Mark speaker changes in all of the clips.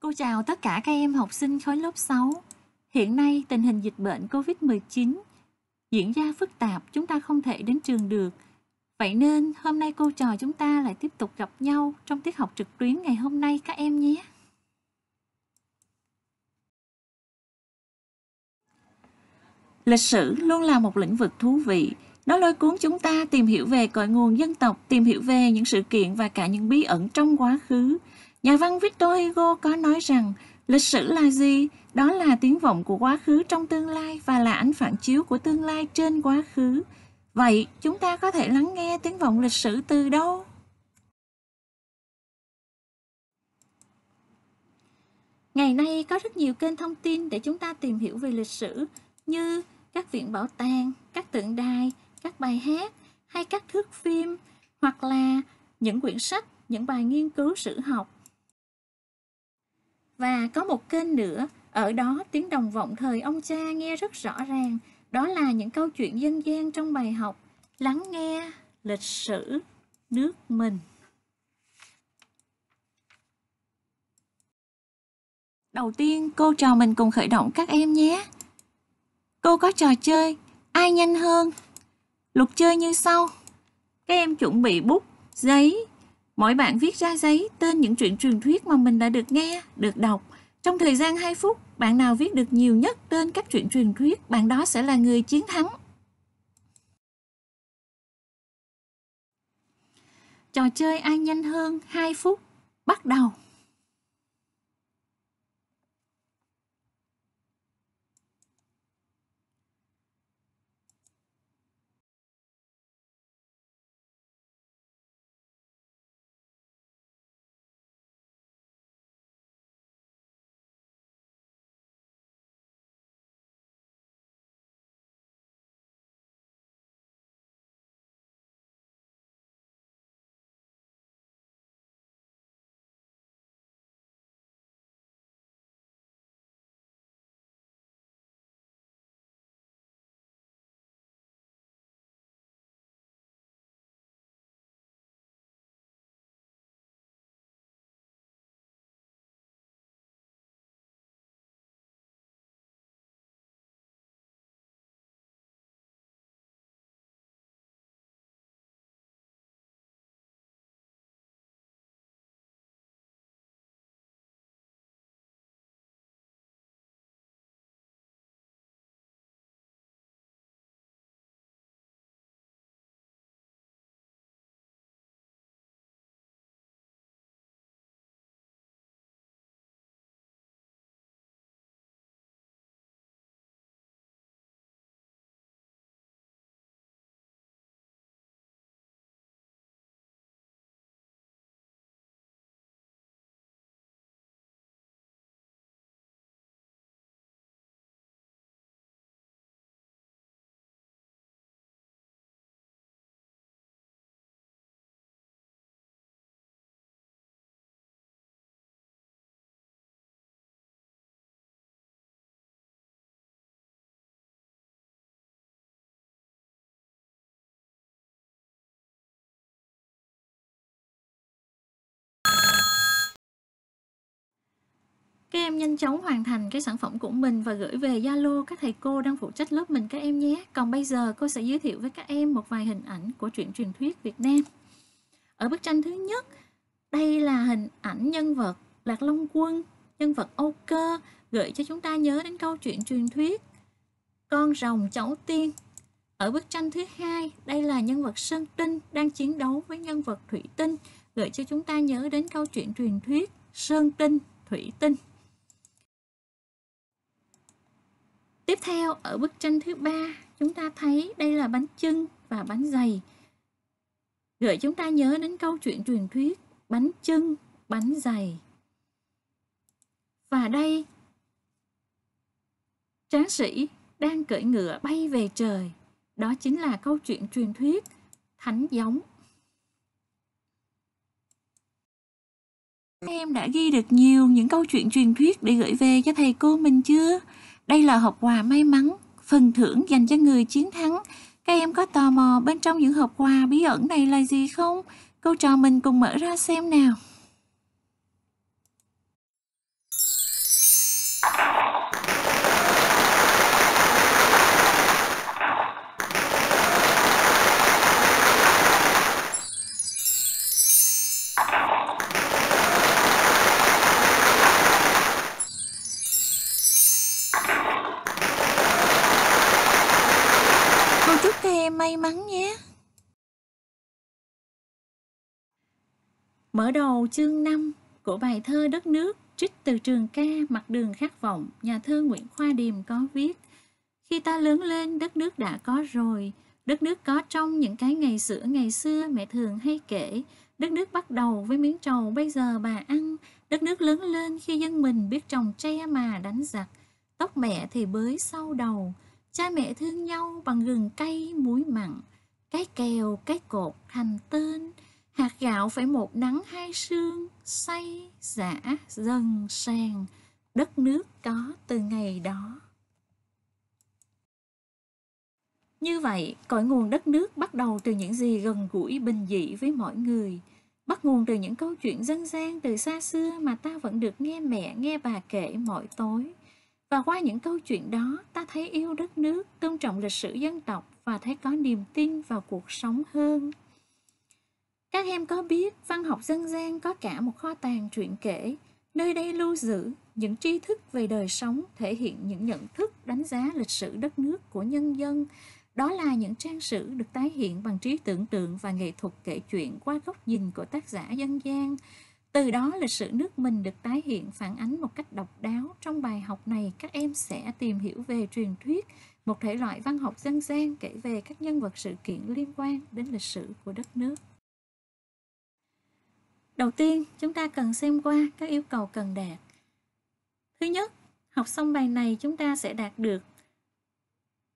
Speaker 1: Cô chào tất cả các em học sinh khối lớp 6. Hiện nay tình hình dịch bệnh COVID-19 diễn ra phức tạp, chúng ta không thể đến trường được. Vậy nên hôm nay cô trò chúng ta lại tiếp tục gặp nhau trong tiết học trực tuyến ngày hôm nay các em nhé. Lịch sử luôn là một lĩnh vực thú vị. Nó lôi cuốn chúng ta tìm hiểu về cội nguồn dân tộc, tìm hiểu về những sự kiện và cả những bí ẩn trong quá khứ. Nhà văn Victor Hugo có nói rằng lịch sử là gì? Đó là tiếng vọng của quá khứ trong tương lai và là ánh phản chiếu của tương lai trên quá khứ. Vậy chúng ta có thể lắng nghe tiếng vọng lịch sử từ đâu? Ngày nay có rất nhiều kênh thông tin để chúng ta tìm hiểu về lịch sử như các viện bảo tàng, các tượng đài, các bài hát hay các thước phim hoặc là những quyển sách, những bài nghiên cứu sử học và có một kênh nữa, ở đó tiếng đồng vọng thời ông cha nghe rất rõ ràng, đó là những câu chuyện dân gian trong bài học Lắng nghe lịch sử nước mình. Đầu tiên, cô trò mình cùng khởi động các em nhé. Cô có trò chơi, ai nhanh hơn? Luật chơi như sau. Các em chuẩn bị bút, giấy, Mỗi bạn viết ra giấy tên những chuyện truyền thuyết mà mình đã được nghe, được đọc. Trong thời gian 2 phút, bạn nào viết được nhiều nhất tên các chuyện truyền thuyết, bạn đó sẽ là người chiến thắng. Trò chơi ai nhanh hơn 2 phút bắt đầu.
Speaker 2: Các em nhanh chóng hoàn thành cái sản phẩm của mình và gửi về Zalo các
Speaker 1: thầy cô đang phụ trách lớp mình các em nhé. Còn bây giờ cô sẽ giới thiệu với các em một vài hình ảnh của truyện truyền thuyết Việt Nam. Ở bức tranh thứ nhất, đây là hình ảnh nhân vật Lạc Long Quân, nhân vật Âu Cơ gợi cho chúng ta nhớ đến câu chuyện truyền thuyết Con rồng cháu tiên. Ở bức tranh thứ hai, đây là nhân vật Sơn Tinh đang chiến đấu với nhân vật Thủy Tinh, gợi cho chúng ta nhớ đến câu chuyện truyền thuyết Sơn Tinh, Thủy Tinh. tiếp theo ở bức tranh thứ ba chúng ta thấy đây là bánh chưng và bánh dày gợi chúng ta nhớ đến câu chuyện truyền thuyết bánh chưng bánh dày và đây tráng sĩ đang cưỡi ngựa bay về trời đó chính là câu chuyện truyền thuyết thánh giống em đã ghi được nhiều những câu chuyện truyền thuyết để gửi về cho thầy cô mình chưa? Đây là hộp quà may mắn, phần thưởng dành cho người chiến thắng. Các em có tò mò bên trong những hộp quà bí ẩn này là gì không? câu trò mình cùng mở ra xem nào. Mở đầu chương 5 của bài thơ Đất nước trích từ trường ca Mặt đường khát vọng, nhà thơ Nguyễn Khoa Điềm có viết Khi ta lớn lên, đất nước đã có rồi. Đất nước có trong những cái ngày sữa ngày xưa mẹ thường hay kể. Đất nước bắt đầu với miếng trầu bây giờ bà ăn. Đất nước lớn lên khi dân mình biết trồng tre mà đánh giặc. Tóc mẹ thì bới sau đầu. Cha mẹ thương nhau bằng gừng cây muối mặn. Cái kèo, cái cột, thành tên hạt gạo phải một nắng hai sương xay giả dần sàng đất nước có từ ngày đó như vậy cội nguồn đất nước bắt đầu từ những gì gần gũi bình dị với mọi người bắt nguồn từ những câu chuyện dân gian từ xa xưa mà ta vẫn được nghe mẹ nghe bà kể mỗi tối và qua những câu chuyện đó ta thấy yêu đất nước tôn trọng lịch sử dân tộc và thấy có niềm tin vào cuộc sống hơn các em có biết văn học dân gian có cả một kho tàng truyện kể, nơi đây lưu giữ những tri thức về đời sống thể hiện những nhận thức đánh giá lịch sử đất nước của nhân dân. Đó là những trang sử được tái hiện bằng trí tưởng tượng và nghệ thuật kể chuyện qua góc nhìn của tác giả dân gian. Từ đó lịch sử nước mình được tái hiện phản ánh một cách độc đáo. Trong bài học này các em sẽ tìm hiểu về truyền thuyết, một thể loại văn học dân gian kể về các nhân vật sự kiện liên quan đến lịch sử của đất nước. Đầu tiên, chúng ta cần xem qua các yêu cầu cần đạt. Thứ nhất, học xong bài này chúng ta sẽ đạt được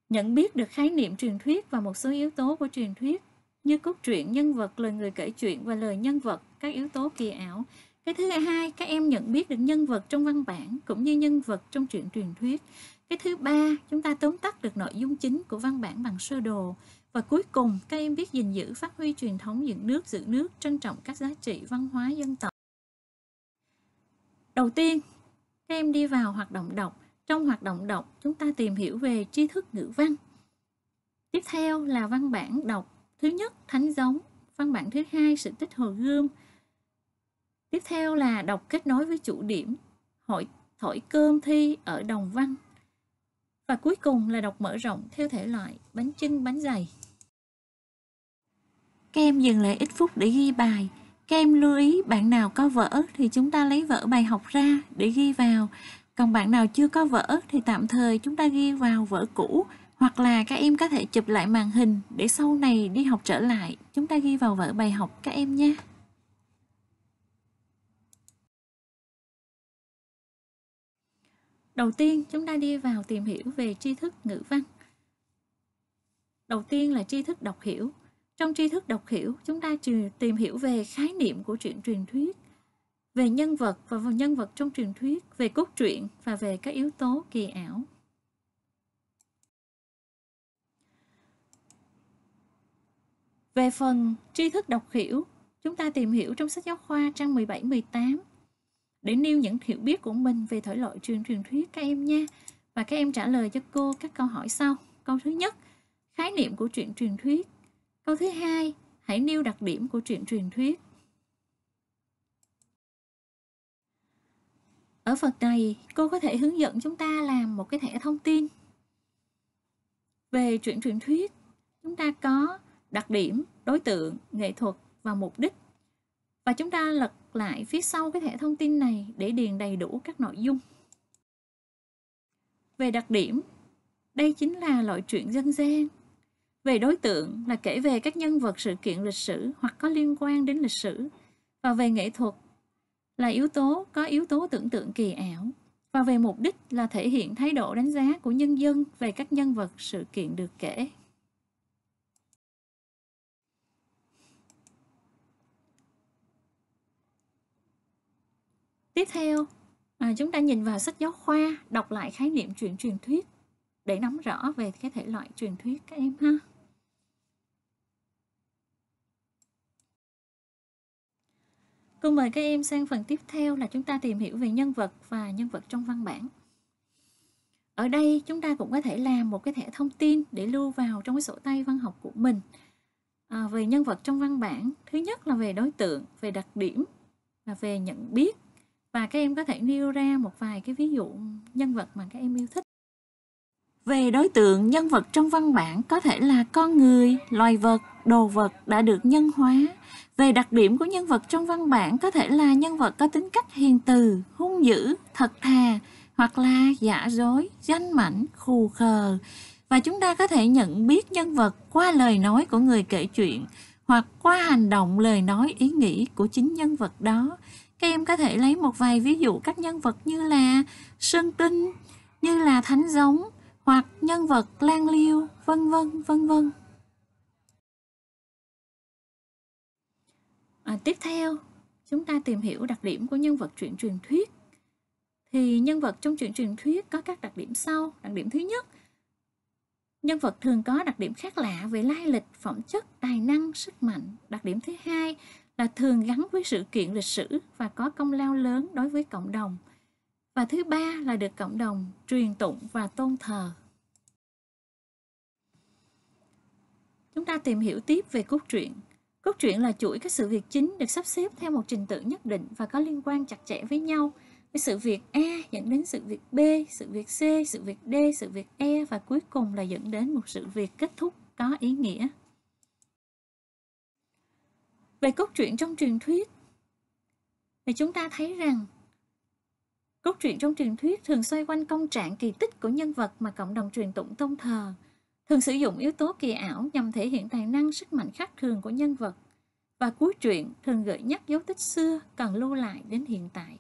Speaker 1: nhận biết được khái niệm truyền thuyết và một số yếu tố của truyền thuyết như cốt truyện, nhân vật, lời người kể chuyện và lời nhân vật, các yếu tố kỳ ảo. Cái thứ hai, các em nhận biết được nhân vật trong văn bản cũng như nhân vật trong truyện truyền thuyết. Cái thứ ba, chúng ta tóm tắt được nội dung chính của văn bản bằng sơ đồ. Và cuối cùng, các em biết gìn giữ phát huy truyền thống dựng nước, giữ nước, trân trọng các giá trị văn hóa dân tộc. Đầu tiên, các em đi vào hoạt động đọc. Trong hoạt động đọc, chúng ta tìm hiểu về tri thức ngữ văn. Tiếp theo là văn bản đọc thứ nhất Thánh giống, văn bản thứ hai Sự tích Hồ Gươm. Tiếp theo là đọc kết nối với chủ điểm, hội thổi cơm thi ở Đồng Văn. Và cuối cùng là đọc mở rộng theo thể loại bánh chưng, bánh dày. Các em dừng lại ít phút để ghi bài. Các em lưu ý bạn nào có vở thì chúng ta lấy vở bài học ra để ghi vào. Còn bạn nào chưa có vở thì tạm thời chúng ta ghi vào vở cũ hoặc là các em có thể chụp lại màn hình để sau này đi học trở lại chúng ta ghi vào vở bài học các em nhé. Đầu tiên chúng ta đi vào tìm hiểu về tri thức ngữ văn. Đầu tiên là tri thức đọc hiểu. Trong tri thức đọc hiểu, chúng ta tìm hiểu về khái niệm của truyện truyền thuyết, về nhân vật và nhân vật trong truyền thuyết, về cốt truyện và về các yếu tố kỳ ảo. Về phần tri thức đọc hiểu, chúng ta tìm hiểu trong sách giáo khoa trang 17-18 để nêu những hiểu biết của mình về thể loại truyền truyền thuyết các em nha. Và các em trả lời cho cô các câu hỏi sau. Câu thứ nhất, khái niệm của truyện truyền thuyết. Câu thứ hai, hãy nêu đặc điểm của truyện truyền thuyết. Ở phần này, cô có thể hướng dẫn chúng ta làm một cái thẻ thông tin. Về truyện truyền thuyết, chúng ta có đặc điểm, đối tượng, nghệ thuật và mục đích. Và chúng ta lật lại phía sau cái thẻ thông tin này để điền đầy đủ các nội dung. Về đặc điểm, đây chính là loại truyện dân gian về đối tượng là kể về các nhân vật sự kiện lịch sử hoặc có liên quan đến lịch sử và về nghệ thuật là yếu tố có yếu tố tưởng tượng kỳ ảo và về mục đích là thể hiện thái độ đánh giá của nhân dân về các nhân vật sự kiện được kể tiếp theo à, chúng ta nhìn vào sách giáo khoa đọc lại khái niệm truyện truyền thuyết để nắm rõ về cái thể loại truyền thuyết các em ha Hương mời các em sang phần tiếp theo là chúng ta tìm hiểu về nhân vật và nhân vật trong văn bản. Ở đây chúng ta cũng có thể làm một cái thẻ thông tin để lưu vào trong cái sổ tay văn học của mình. À, về nhân vật trong văn bản, thứ nhất là về đối tượng, về đặc điểm, và về nhận biết. Và các em có thể nêu ra một vài cái ví dụ nhân vật mà các em yêu thích. Về đối tượng, nhân vật trong văn bản có thể là con người, loài vật, đồ vật đã được nhân hóa. Về đặc điểm của nhân vật trong văn bản có thể là nhân vật có tính cách hiền từ, hung dữ, thật thà, hoặc là giả dối, danh mảnh, khù khờ. Và chúng ta có thể nhận biết nhân vật qua lời nói của người kể chuyện hoặc qua hành động lời nói ý nghĩ của chính nhân vật đó. Các em có thể lấy một vài ví dụ các nhân vật như là Sơn Tinh, như là Thánh Giống, hoặc nhân vật lang liêu, vân vân vân vân. À, tiếp theo, chúng ta tìm hiểu đặc điểm của nhân vật truyện truyền thuyết. Thì nhân vật trong truyện truyền thuyết có các đặc điểm sau. Đặc điểm thứ nhất, nhân vật thường có đặc điểm khác lạ về lai lịch, phẩm chất, tài năng, sức mạnh. Đặc điểm thứ hai là thường gắn với sự kiện lịch sử và có công lao lớn đối với cộng đồng và thứ ba là được cộng đồng truyền tụng và tôn thờ. Chúng ta tìm hiểu tiếp về cốt truyện. Cốt truyện là chuỗi các sự việc chính được sắp xếp theo một trình tự nhất định và có liên quan chặt chẽ với nhau. Với sự việc A dẫn đến sự việc B, sự việc C, sự việc D, sự việc E và cuối cùng là dẫn đến một sự việc kết thúc có ý nghĩa. Về cốt truyện trong truyền thuyết, thì chúng ta thấy rằng Cốt truyện trong truyền thuyết thường xoay quanh công trạng kỳ tích của nhân vật mà cộng đồng truyền tụng tôn thờ, thường sử dụng yếu tố kỳ ảo nhằm thể hiện tài năng sức mạnh khác thường của nhân vật, và cuối truyện thường gợi nhắc dấu tích xưa cần lưu lại đến hiện tại.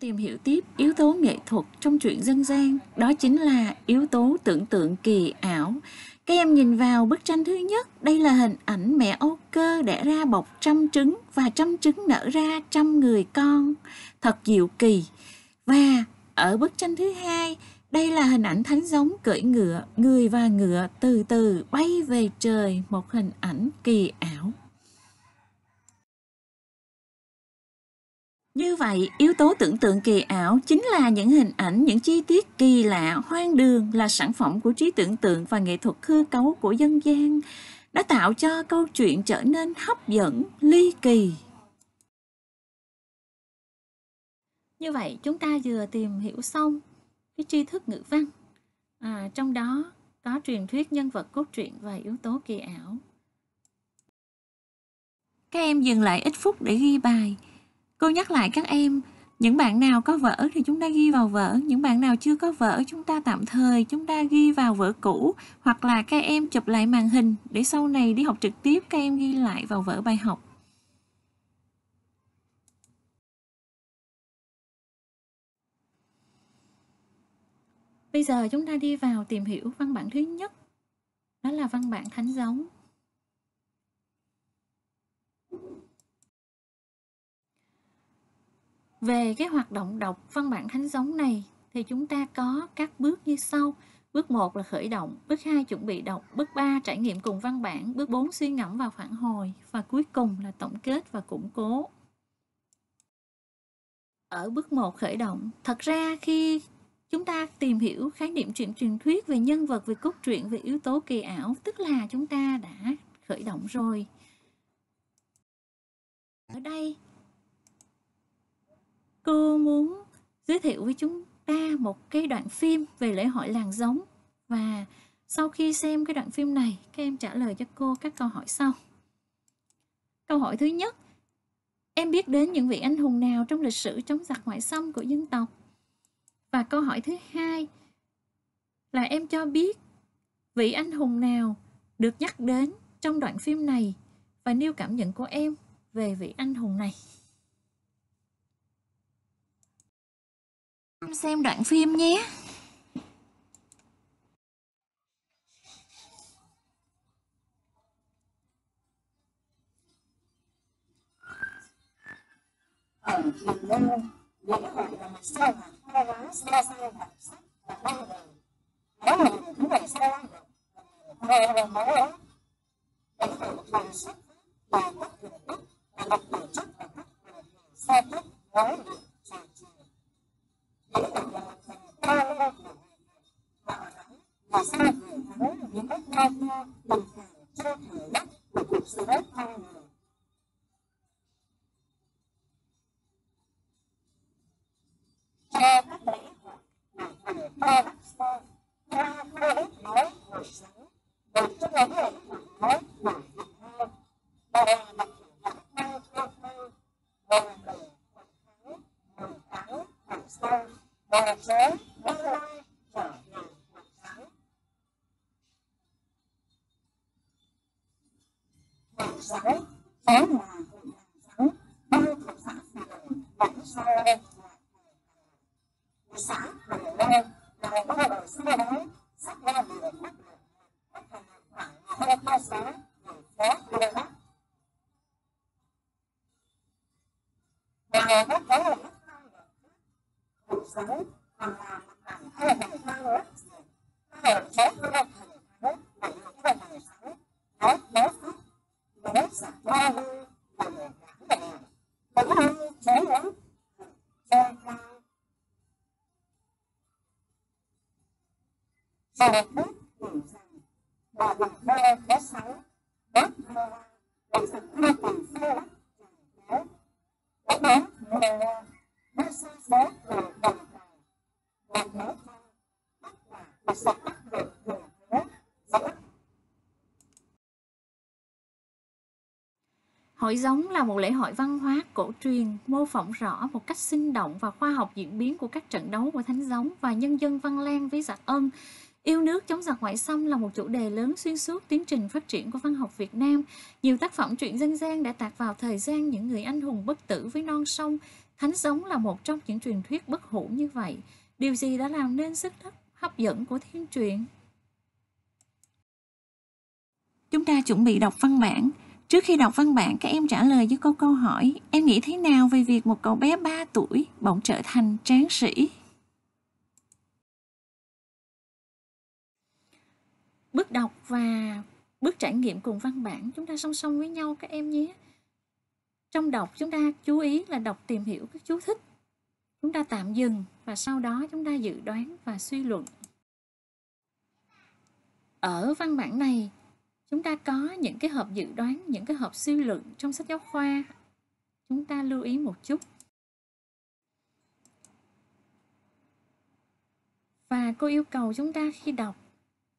Speaker 1: Tìm hiểu tiếp yếu tố nghệ thuật trong chuyện dân gian, đó chính là yếu tố tưởng tượng kỳ ảo. Các em nhìn vào bức tranh thứ nhất, đây là hình ảnh mẹ âu cơ đẻ ra bọc trăm trứng và trăm trứng nở ra trăm người con. Thật diệu kỳ. Và ở bức tranh thứ hai, đây là hình ảnh thánh giống cưỡi ngựa, người và ngựa từ từ bay về trời, một hình ảnh kỳ ảo. Như vậy, yếu tố tưởng tượng kỳ ảo chính là những hình ảnh, những chi tiết kỳ lạ, hoang đường là sản phẩm của trí tưởng tượng và nghệ thuật hư cấu của dân gian, đã tạo cho câu chuyện trở nên hấp dẫn, ly kỳ. Như vậy, chúng ta vừa tìm hiểu xong cái tri thức ngữ văn, à, trong đó có truyền thuyết nhân vật cốt truyện và yếu tố kỳ ảo. Các em dừng lại ít phút để ghi bài. Cô nhắc lại các em, những bạn nào có vở thì chúng ta ghi vào vở, những bạn nào chưa có vở chúng ta tạm thời chúng ta ghi vào vở cũ hoặc là các em chụp lại màn hình để sau này đi học trực tiếp các em ghi lại vào vở bài học. Bây giờ chúng ta đi vào tìm hiểu văn bản thứ nhất, đó là văn bản thánh giống. Về cái hoạt động đọc văn bản thánh giống này thì chúng ta có các bước như sau. Bước 1 là khởi động, bước 2 chuẩn bị đọc, bước 3 trải nghiệm cùng văn bản, bước 4 suy ngẫm và phản hồi và cuối cùng là tổng kết và củng cố. Ở bước 1 khởi động, thật ra khi chúng ta tìm hiểu khái niệm truyện truyền thuyết về nhân vật, về cốt truyện, về yếu tố kỳ ảo, tức là chúng ta đã khởi động rồi. Ở đây cô muốn giới thiệu với chúng ta một cái đoạn phim về lễ hội làng giống và sau khi xem cái đoạn phim này các em trả lời cho cô các câu hỏi sau câu hỏi thứ nhất em biết đến những vị anh hùng nào trong lịch sử chống giặc ngoại xâm của dân tộc và câu hỏi thứ hai là em cho biết vị anh hùng nào được nhắc đến trong đoạn phim này và nêu cảm nhận của em về vị anh hùng này
Speaker 2: em Xem đoạn phim nhé. ở Hà và sai người hối những ước mơ đồng thời chưa thể đất của cuộc sống con người cho các lễ hội mà thầy Protestant qua vô ích nói hồi sáng một trong những lễ hội nói và hạnh hoi
Speaker 1: Hội giống là một lễ hội văn hóa cổ truyền mô phỏng rõ một cách sinh động và khoa học diễn biến của các trận đấu của thánh giống và nhân dân Văn Lan với giặc dạ ân. Yêu nước chống giặc ngoại xâm là một chủ đề lớn xuyên suốt tiến trình phát triển của văn học Việt Nam. Nhiều tác phẩm truyện dân gian đã tạc vào thời gian những người anh hùng bất tử với non sông. Thánh giống là một trong những truyền thuyết bất hủ như vậy. Điều gì đã làm nên sức hấp dẫn của thiên truyện? Chúng ta chuẩn bị đọc văn bản Trước khi đọc văn bản, các em trả lời với câu câu hỏi Em nghĩ thế nào về việc một cậu bé 3 tuổi bỗng trở thành tráng sĩ?
Speaker 2: Bước đọc và
Speaker 1: bước trải nghiệm cùng văn bản chúng ta song song với nhau các em nhé. Trong đọc chúng ta chú ý là đọc tìm hiểu các chú thích. Chúng ta tạm dừng và sau đó chúng ta dự đoán và suy luận. Ở văn bản này chúng ta có những cái hộp dự đoán những cái hộp suy luận trong sách giáo khoa chúng ta lưu ý một chút và cô yêu cầu chúng ta khi đọc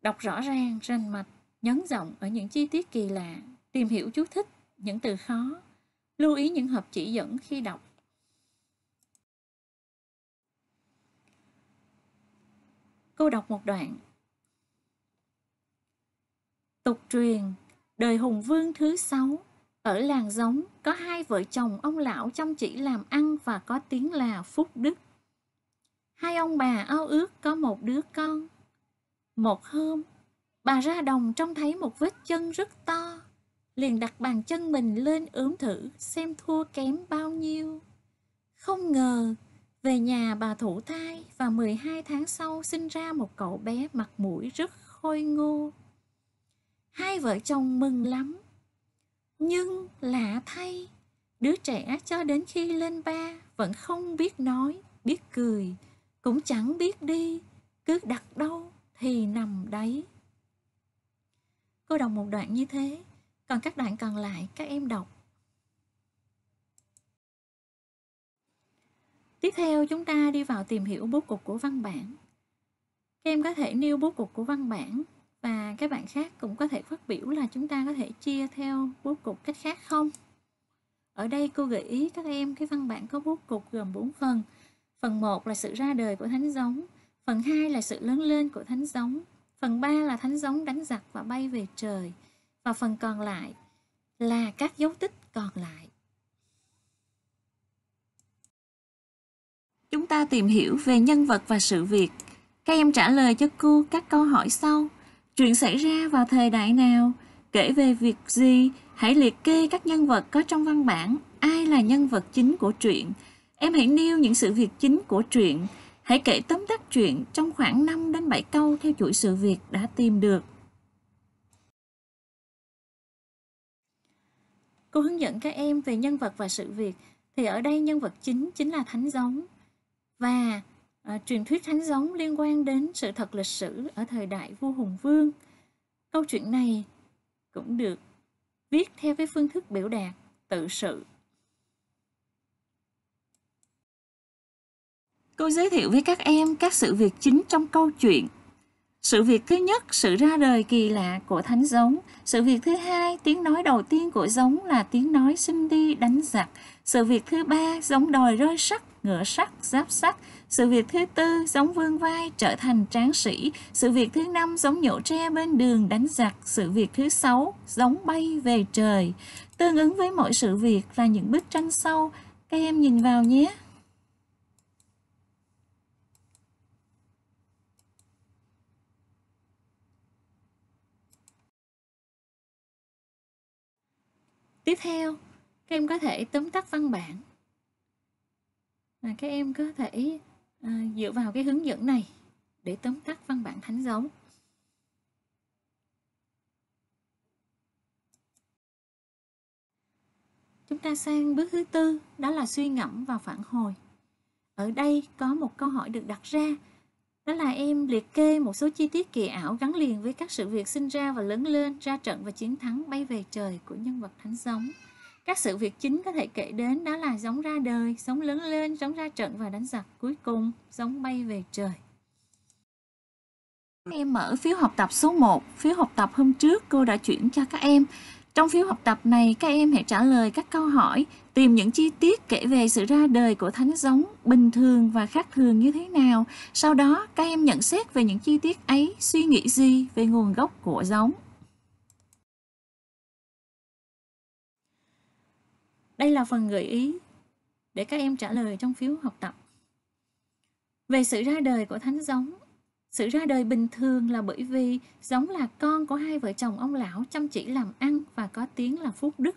Speaker 1: đọc rõ ràng rành mạch nhấn rộng ở những chi tiết kỳ lạ tìm hiểu chú thích những từ khó lưu ý những hộp chỉ dẫn khi đọc cô đọc một đoạn Tục truyền, đời Hùng Vương thứ sáu, ở làng giống có hai vợ chồng ông lão chăm chỉ làm ăn và có tiếng là Phúc Đức. Hai ông bà ao ước có một đứa con. Một hôm, bà ra đồng trông thấy một vết chân rất to, liền đặt bàn chân mình lên ướm thử xem thua kém bao nhiêu. Không ngờ, về nhà bà thủ thai và 12 tháng sau sinh ra một cậu bé mặt mũi rất khôi ngô hai vợ chồng mừng lắm. Nhưng lạ thay, đứa trẻ cho đến khi lên ba vẫn không biết nói, biết cười, cũng chẳng biết đi, cứ đặt đâu thì nằm đấy. Cô đọc một đoạn như thế, còn các đoạn còn lại các em đọc. Tiếp theo chúng ta đi vào tìm hiểu bố cục của văn bản. Các em có thể nêu bố cục của văn bản và các bạn khác cũng có thể phát biểu là chúng ta có thể chia theo bố cục cách khác không ở đây cô gợi ý các em cái văn bản có bố cục gồm 4 phần phần 1 là sự ra đời của thánh giống phần 2 là sự lớn lên của thánh giống phần 3 là thánh giống đánh giặc và bay về trời và phần còn lại là các dấu tích còn lại chúng ta tìm hiểu về nhân vật và sự việc các em trả lời cho cô các câu hỏi sau Chuyện xảy ra vào thời đại nào? Kể về việc gì? Hãy liệt kê các nhân vật có trong văn bản. Ai là nhân vật chính của truyện? Em hãy nêu những sự việc chính của truyện. Hãy kể tóm tắt chuyện trong khoảng 5 đến 7 câu theo chuỗi sự việc đã tìm được. Cô hướng dẫn các em về nhân vật và sự việc thì ở đây nhân vật chính chính là Thánh Giống. Và à, truyền thuyết thánh giống liên quan đến sự thật lịch sử ở thời đại vua Hùng Vương. Câu chuyện này cũng được viết theo với phương thức biểu đạt tự sự. Cô giới thiệu với các em các sự việc chính trong câu chuyện. Sự việc thứ nhất, sự ra đời kỳ lạ của thánh giống. Sự việc thứ hai, tiếng nói đầu tiên của giống là tiếng nói xin đi đánh giặc. Sự việc thứ ba, giống đòi rơi sắt, ngựa sắt, giáp sắt. Sự việc thứ tư, giống vương vai trở thành tráng sĩ. Sự việc thứ năm, giống nhổ tre bên đường đánh giặc. Sự việc thứ sáu, giống bay về trời. Tương ứng với mỗi sự việc là những bức tranh sau. Các em nhìn vào nhé. Tiếp theo, các em có thể tóm tắt văn bản. Mà các em có thể À, dựa vào cái hướng dẫn này để tóm tắt văn bản thánh giống chúng ta sang bước thứ tư đó là suy ngẫm và phản hồi ở đây có một câu hỏi được đặt ra đó là em liệt kê một số chi tiết kỳ ảo gắn liền với các sự việc sinh ra và lớn lên ra trận và chiến thắng bay về trời của nhân vật thánh giống các sự việc chính có thể kể đến đó là giống ra đời, giống lớn lên, giống ra trận và đánh giặc cuối cùng, giống bay về trời. Các em mở phiếu học tập số 1, phiếu học tập hôm trước cô đã chuyển cho các em. Trong phiếu học tập này, các em hãy trả lời các câu hỏi, tìm những chi tiết kể về sự ra đời của thánh giống bình thường và khác thường như thế nào. Sau đó, các em nhận xét về những chi tiết ấy, suy nghĩ gì về nguồn gốc của giống. Đây là phần gợi ý để các em trả lời trong phiếu học tập. Về sự ra đời của thánh giống, sự ra đời bình thường là bởi vì giống là con của hai vợ chồng ông lão chăm chỉ làm ăn và có tiếng là phúc đức.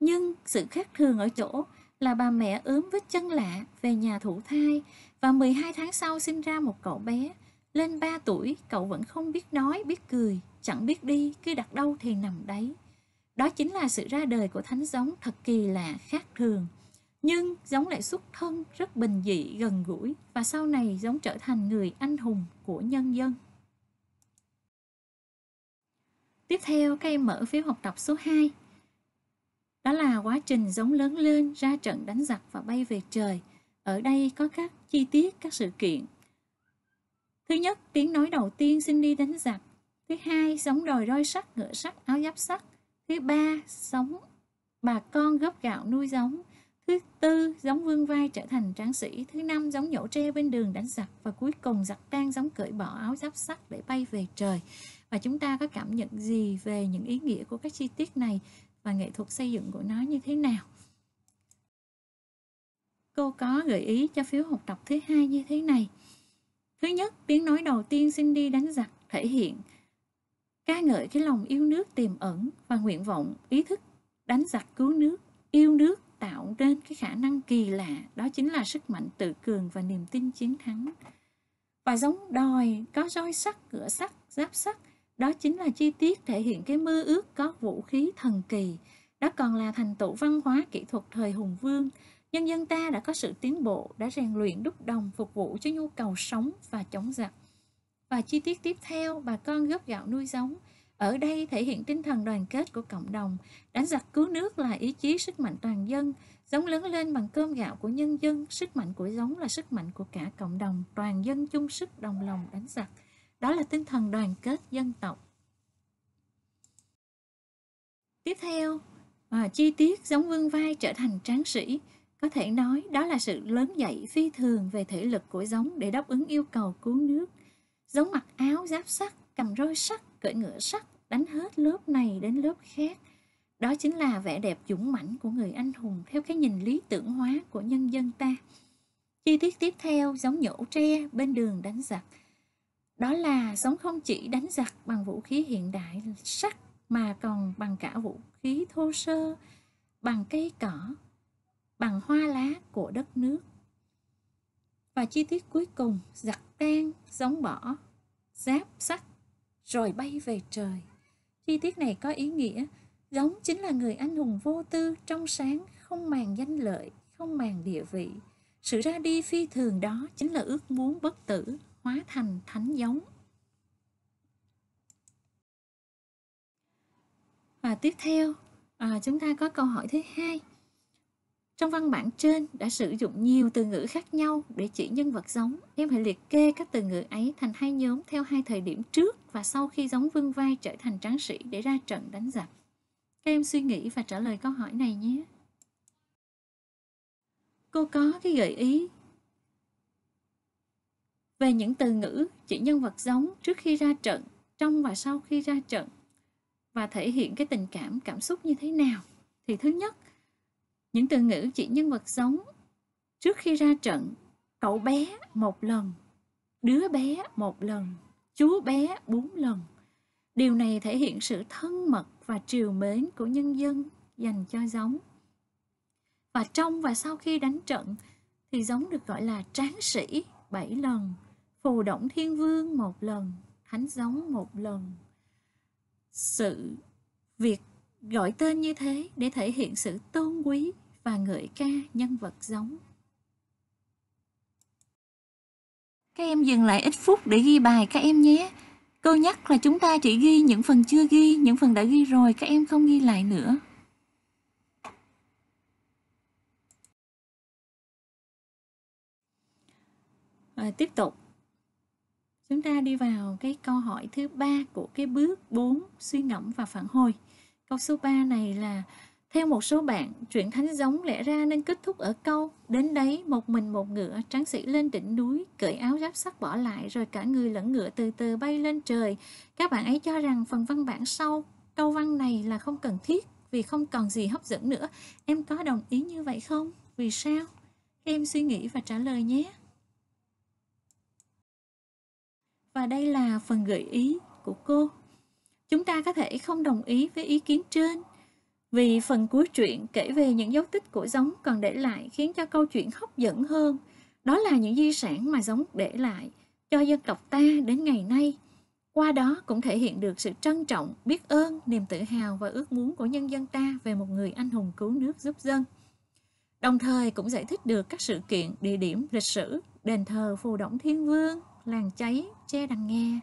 Speaker 1: Nhưng sự khác thường ở chỗ là bà mẹ ốm vết chân lạ về nhà thụ thai và 12 tháng sau sinh ra một cậu bé. Lên 3 tuổi, cậu vẫn không biết nói, biết cười, chẳng biết đi, cứ đặt đâu thì nằm đấy. Đó chính là sự ra đời của thánh giống thật kỳ lạ khác thường. Nhưng giống lại xuất thân rất bình dị, gần gũi và sau này giống trở thành người anh hùng của nhân dân. Tiếp theo các em mở phiếu học tập số 2. Đó là quá trình giống lớn lên, ra trận đánh giặc và bay về trời. Ở đây có các chi tiết, các sự kiện. Thứ nhất, tiếng nói đầu tiên xin đi đánh giặc. Thứ hai, giống đòi roi sắt, ngựa sắt, áo giáp sắt. Thứ ba, sống. Bà con góp gạo nuôi giống. Thứ tư, giống vương vai trở thành tráng sĩ. Thứ năm, giống nhổ tre bên đường đánh giặc. Và cuối cùng, giặc tan giống cởi bỏ áo giáp sắt để bay về trời. Và chúng ta có cảm nhận gì về những ý nghĩa của các chi tiết này và nghệ thuật xây dựng của nó như thế nào? Cô có gợi ý cho phiếu học tập thứ hai như thế này. Thứ nhất, tiếng nói đầu tiên Cindy đánh giặc thể hiện ca ngợi cái lòng yêu nước tiềm ẩn và nguyện vọng ý thức đánh giặc cứu nước yêu nước tạo nên cái khả năng kỳ lạ đó chính là sức mạnh tự cường và niềm tin chiến thắng và giống đòi có roi sắt cửa sắt giáp sắt đó chính là chi tiết thể hiện cái mơ ước có vũ khí thần kỳ đó còn là thành tựu văn hóa kỹ thuật thời hùng vương nhân dân ta đã có sự tiến bộ đã rèn luyện đúc đồng phục vụ cho nhu cầu sống và chống giặc và chi tiết tiếp theo, bà con góp gạo nuôi giống. Ở đây thể hiện tinh thần đoàn kết của cộng đồng, đánh giặc cứu nước là ý chí sức mạnh toàn dân, giống lớn lên bằng cơm gạo của nhân dân, sức mạnh của giống là sức mạnh của cả cộng đồng, toàn dân chung sức đồng lòng đánh giặc. Đó là tinh thần đoàn kết dân tộc. Tiếp theo, à, chi tiết giống vương vai trở thành tráng sĩ, có thể nói đó là sự lớn dậy phi thường về thể lực của giống để đáp ứng yêu cầu cứu nước Giống mặc áo giáp sắt, cầm roi sắt, cưỡi ngựa sắt, đánh hết lớp này đến lớp khác. Đó chính là vẻ đẹp dũng mãnh của người anh hùng theo cái nhìn lý tưởng hóa của nhân dân ta. Chi tiết tiếp theo giống nhổ tre bên đường đánh giặc. Đó là sống không chỉ đánh giặc bằng vũ khí hiện đại sắt mà còn bằng cả vũ khí thô sơ, bằng cây cỏ, bằng hoa lá của đất nước. Và chi tiết cuối cùng giặt tan, giống bỏ, giáp sắt, rồi bay về trời. Chi tiết này có ý nghĩa giống chính là người anh hùng vô tư, trong sáng, không màng danh lợi, không màng địa vị. Sự ra đi phi thường đó chính là ước muốn bất tử, hóa thành thánh giống. Và tiếp theo, à, chúng ta có câu hỏi thứ hai. Trong văn bản trên đã sử dụng nhiều từ ngữ khác nhau để chỉ nhân vật giống. Em hãy liệt kê các từ ngữ ấy thành hai nhóm theo hai thời điểm trước và sau khi giống vương vai trở thành tráng sĩ để ra trận đánh giặc. Các em suy nghĩ và trả lời câu hỏi này nhé. Cô có cái gợi ý về những từ ngữ chỉ nhân vật giống trước khi ra trận, trong và sau khi ra trận và thể hiện cái tình cảm, cảm xúc như thế nào. Thì thứ nhất, những từ ngữ chỉ nhân vật sống. Trước khi ra trận, cậu bé một lần, đứa bé một lần, chú bé bốn lần. Điều này thể hiện sự thân mật và triều mến của nhân dân dành cho giống. Và trong và sau khi đánh trận thì giống được gọi là tráng sĩ bảy lần, phù động thiên vương một lần, thánh giống một lần. Sự việc gọi tên như thế để thể hiện sự tôn quý và ngợi ca nhân vật giống. Các em dừng lại ít phút để ghi bài các em nhé. câu nhắc là chúng ta chỉ ghi những phần chưa ghi, những phần đã ghi rồi các em không ghi lại
Speaker 2: nữa. À, tiếp tục. Chúng ta đi vào
Speaker 1: cái câu hỏi thứ ba của cái bước 4 suy ngẫm và phản hồi. Câu số 3 này là theo một số bạn, chuyện thánh giống lẽ ra nên kết thúc ở câu Đến đấy một mình một ngựa, tráng sĩ lên đỉnh núi, cởi áo giáp sắt bỏ lại rồi cả người lẫn ngựa từ từ bay lên trời. Các bạn ấy cho rằng phần văn bản sau, câu văn này là không cần thiết vì không còn gì hấp dẫn nữa. Em có đồng ý như vậy không? Vì sao? Em suy nghĩ và trả lời nhé. Và đây là phần gợi ý của cô. Chúng ta có thể không đồng ý với ý kiến trên vì phần cuối truyện kể về những dấu tích của giống còn để lại khiến cho câu chuyện hấp dẫn hơn. Đó là những di sản mà giống để lại cho dân tộc ta đến ngày nay. Qua đó cũng thể hiện được sự trân trọng, biết ơn, niềm tự hào và ước muốn của nhân dân ta về một người anh hùng cứu nước giúp dân. Đồng thời cũng giải thích được các sự kiện, địa điểm, lịch sử, đền thờ Phù Đổng Thiên Vương, làng cháy, che đằng nghe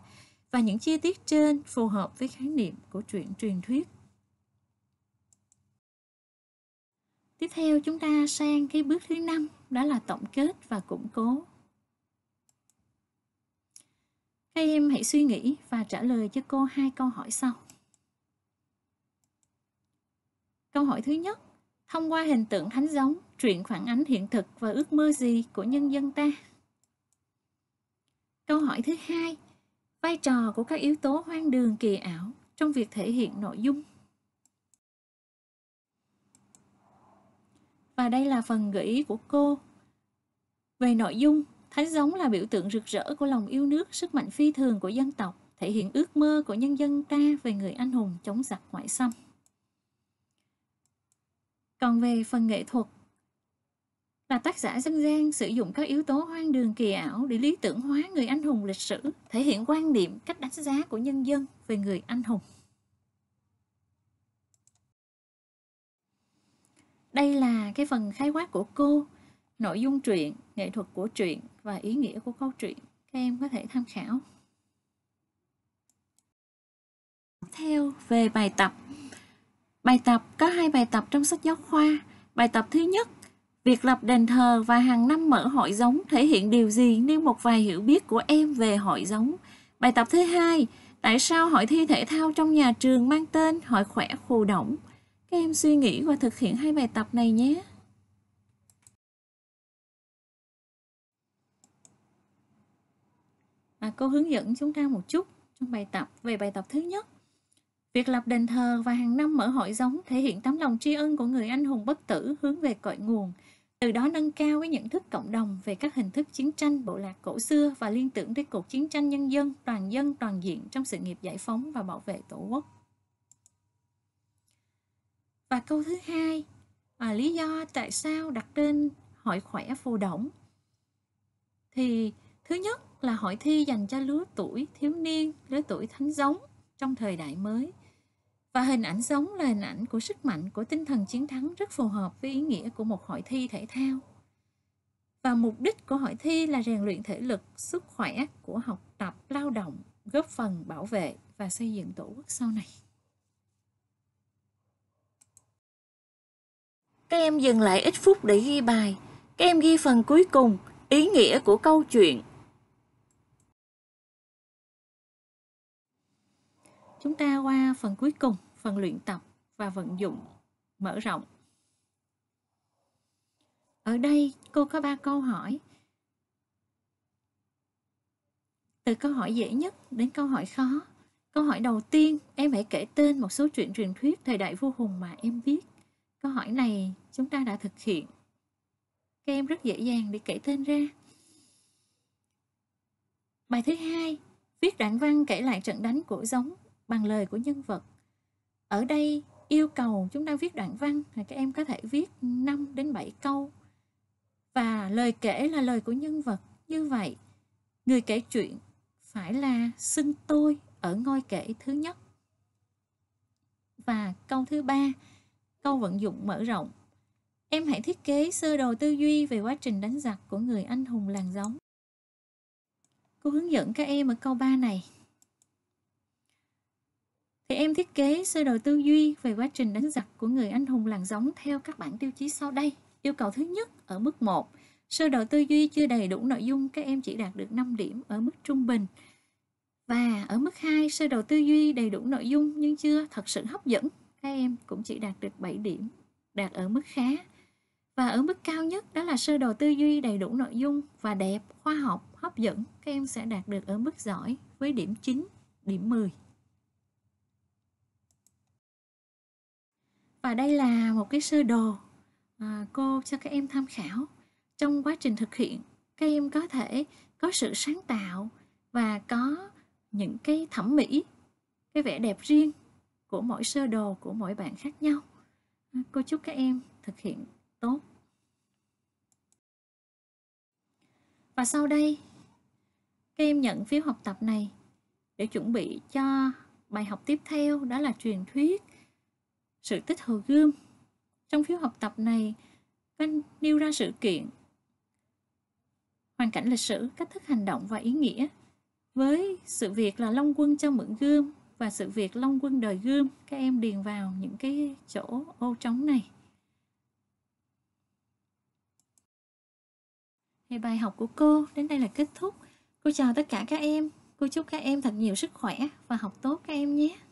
Speaker 1: và những chi tiết trên phù hợp với khái niệm của truyện truyền thuyết Tiếp theo chúng ta sang cái bước thứ năm đó là tổng kết và củng cố. Các em hãy suy nghĩ và trả lời cho cô hai câu hỏi sau. Câu hỏi thứ nhất, thông qua hình tượng thánh giống, truyện phản ánh hiện thực và ước mơ gì của nhân dân ta? Câu hỏi thứ hai, vai trò của các yếu tố hoang đường kỳ ảo trong việc thể hiện nội dung và đây là phần gợi ý của cô. Về nội dung, thánh giống là biểu tượng rực rỡ của lòng yêu nước, sức mạnh phi thường của dân tộc, thể hiện ước mơ của nhân dân ta về người anh hùng chống giặc ngoại xâm. Còn về phần nghệ thuật, là tác giả dân gian sử dụng các yếu tố hoang đường kỳ ảo để lý tưởng hóa người anh hùng lịch sử, thể hiện quan niệm cách đánh giá của nhân dân về người anh hùng. Đây là cái phần khái quát của cô, nội dung truyện, nghệ thuật của truyện và ý nghĩa của câu truyện. Các em có thể tham khảo. Theo về bài tập. Bài tập có hai bài tập trong sách giáo khoa. Bài tập thứ nhất, việc lập đền thờ và hàng năm mở hội giống thể hiện điều gì nêu một vài hiểu biết của em về hội giống. Bài tập thứ hai, tại sao hội thi thể thao trong nhà trường mang tên hội khỏe khu động? Các em suy nghĩ và thực hiện hai bài tập này nhé. À, cô hướng dẫn chúng ta một chút trong bài tập về bài tập thứ nhất. Việc lập đền thờ và hàng năm mở hội giống thể hiện tấm lòng tri ân của người anh hùng bất tử hướng về cội nguồn, từ đó nâng cao cái nhận thức cộng đồng về các hình thức chiến tranh bộ lạc cổ xưa và liên tưởng tới cuộc chiến tranh nhân dân toàn dân toàn diện trong sự nghiệp giải phóng và bảo vệ tổ quốc. Và câu thứ hai, à, lý do tại sao đặt tên hội khỏe phù động? Thì thứ nhất là hội thi dành cho lứa tuổi thiếu niên, lứa tuổi thánh giống trong thời đại mới. Và hình ảnh giống là hình ảnh của sức mạnh của tinh thần chiến thắng rất phù hợp với ý nghĩa của một hội thi thể thao. Và mục đích của hội thi là rèn luyện thể lực, sức khỏe của học tập, lao động, góp phần bảo vệ và xây dựng tổ quốc sau này. Các em dừng lại ít phút để ghi bài. Các em ghi phần cuối cùng, ý nghĩa của câu chuyện. Chúng ta qua phần cuối cùng, phần luyện tập và vận dụng mở rộng. Ở đây cô có 3 câu hỏi. Từ câu hỏi dễ nhất đến câu hỏi khó. Câu hỏi đầu tiên, em hãy kể tên một số chuyện truyền thuyết thời đại vua hùng mà em biết. Câu hỏi này chúng ta đã thực hiện. Các em rất dễ dàng để kể tên ra. Bài thứ hai, viết đoạn văn kể lại trận đánh của giống bằng lời của nhân vật. Ở đây yêu cầu chúng ta viết đoạn văn thì các em có thể viết 5 đến 7 câu và lời kể là lời của nhân vật. Như vậy, người kể chuyện phải là xưng tôi ở ngôi kể thứ nhất. Và câu thứ ba, Câu vận dụng mở rộng Em hãy thiết kế sơ đồ tư duy về quá trình đánh giặc của người anh hùng làng giống. Cô hướng dẫn các em ở câu 3 này. Thì em thiết kế sơ đồ tư duy về quá trình đánh giặc của người anh hùng làng giống theo các bảng tiêu chí sau đây. Yêu cầu thứ nhất ở mức 1, sơ đồ tư duy chưa đầy đủ nội dung các em chỉ đạt được 5 điểm ở mức trung bình. Và ở mức 2, sơ đồ tư duy đầy đủ nội dung nhưng chưa thật sự hấp dẫn các em cũng chỉ đạt được 7 điểm, đạt ở mức khá. Và ở mức cao nhất đó là sơ đồ tư duy đầy đủ nội dung và đẹp, khoa học, hấp dẫn, các em sẽ đạt được ở mức giỏi với điểm 9, điểm 10. Và đây là một cái sơ đồ à, cô cho các em tham khảo. Trong quá trình thực hiện, các em có thể có sự sáng tạo và có những cái thẩm mỹ, cái vẻ đẹp riêng của mỗi sơ đồ của mỗi bạn khác nhau ừ, cô chúc các em thực hiện tốt và sau đây các em nhận phiếu học tập này để chuẩn bị cho bài học tiếp theo đó là truyền thuyết sự tích hồ gươm trong phiếu học tập này có nêu ra sự kiện hoàn cảnh lịch sử cách thức hành động và ý nghĩa với sự việc là long quân cho mượn gươm và sự việc Long Quân đời gươm các em điền vào những cái chỗ ô trống này thì bài học của cô đến đây là kết thúc cô chào tất cả các em cô chúc các em thật nhiều sức khỏe và học tốt các em nhé